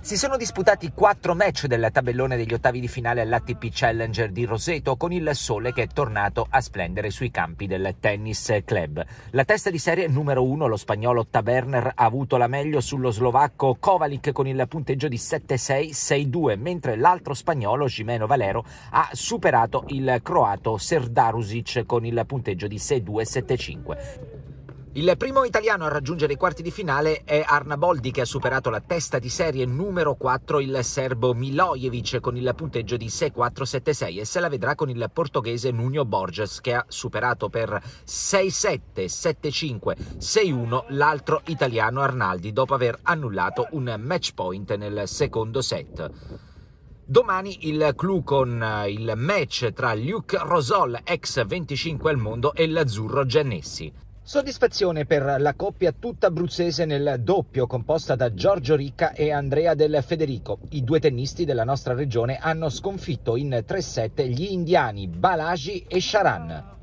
Si sono disputati quattro match del tabellone degli ottavi di finale all'ATP Challenger di Roseto con il sole che è tornato a splendere sui campi del tennis club. La testa di serie numero uno, lo spagnolo Taberner, ha avuto la meglio sullo slovacco Kovalik con il punteggio di 7-6, 6-2, mentre l'altro spagnolo Gimeno Valero ha superato il croato Serdarusic con il punteggio di 6-2, 7-5. Il primo italiano a raggiungere i quarti di finale è Arnaboldi che ha superato la testa di serie numero 4 il serbo Milojevic con il punteggio di 6-4-7-6 e se la vedrà con il portoghese Nuno Borges che ha superato per 6-7, 7-5, 6-1 l'altro italiano Arnaldi dopo aver annullato un match point nel secondo set. Domani il clou con il match tra Luke Rosol, ex 25 al mondo, e l'azzurro Giannessi. Soddisfazione per la coppia tutta abruzzese nel doppio composta da Giorgio Ricca e Andrea Del Federico. I due tennisti della nostra regione hanno sconfitto in 3-7 gli indiani Balaji e Sharan.